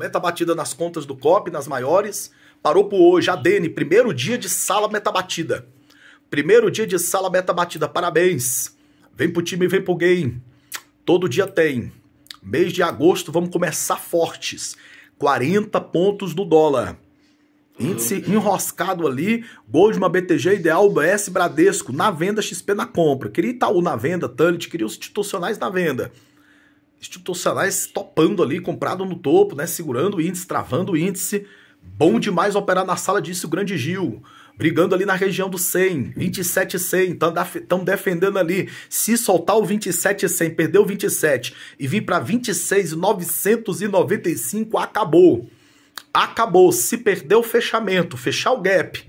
Meta né, tá batida nas contas do COP, nas maiores. Parou por hoje, ADN, primeiro dia de sala meta batida Primeiro dia de sala meta batida parabéns. Vem pro time, vem pro game. Todo dia tem. Mês de agosto, vamos começar fortes. 40 pontos do dólar. Índice enroscado ali, Gol de uma BTG, Ideal, BS Bradesco, na venda, XP na compra. Queria Itaú na venda, Tullet, queria os institucionais na venda institucionais topando ali, comprado no topo, né? Segurando o índice, travando o índice. Bom demais operar na sala, disse o grande Gil. Brigando ali na região do 100, 27 100, estão defendendo ali. Se soltar o 27 100, perdeu o 27 e vir para 26 995, acabou. Acabou, se perder o fechamento, fechar o gap,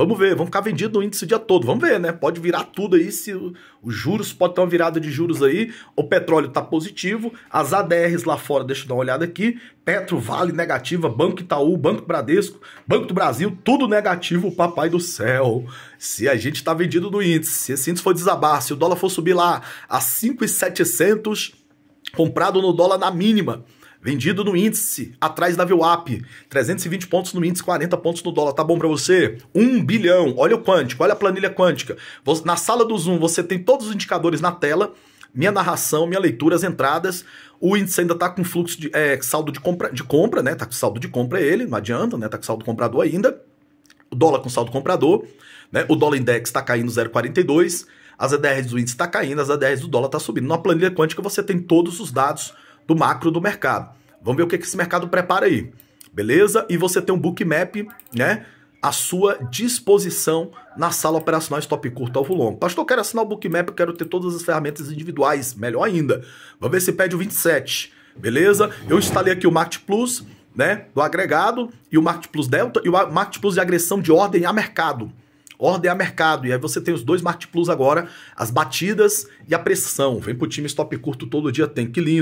Vamos ver, vamos ficar vendido no índice o dia todo. Vamos ver, né? Pode virar tudo aí. Se os juros pode ter uma virada de juros aí. O petróleo tá positivo. As ADRs lá fora, deixa eu dar uma olhada aqui. Petro Vale negativa, Banco Itaú, Banco Bradesco, Banco do Brasil, tudo negativo, papai do céu. Se a gente tá vendido no índice, se esse índice for desabar, se o dólar for subir lá a 5,700, comprado no dólar na mínima Vendido no índice, atrás da VWAP. 320 pontos no índice, 40 pontos no dólar. Tá bom para você? 1 bilhão. Olha o quântico, olha a planilha quântica. Na sala do Zoom, você tem todos os indicadores na tela. Minha narração, minha leitura, as entradas. O índice ainda está com fluxo de é, saldo de compra, de compra, né? Tá com saldo de compra ele, não adianta, né? Tá com saldo comprador ainda. O dólar com saldo comprador, né? O dólar index está caindo 0,42. As aDRs do índice está caindo, as aDRs do dólar está subindo. Na planilha quântica você tem todos os dados do macro do mercado. Vamos ver o que, esse mercado prepara aí, beleza? E você tem um bookmap, né? à sua disposição na sala operacional stop curto ao longo. Pastor, eu quero assinar o bookmap, eu quero ter todas as ferramentas individuais, melhor ainda. Vamos ver se pede o 27, beleza? Eu instalei aqui o Market Plus, né, do agregado e o Market Plus Delta e o Market Plus de agressão de ordem a mercado. Ordem a mercado. E aí você tem os dois Market Plus agora, as batidas e a pressão. Vem pro time stop curto todo dia, tem que lindo.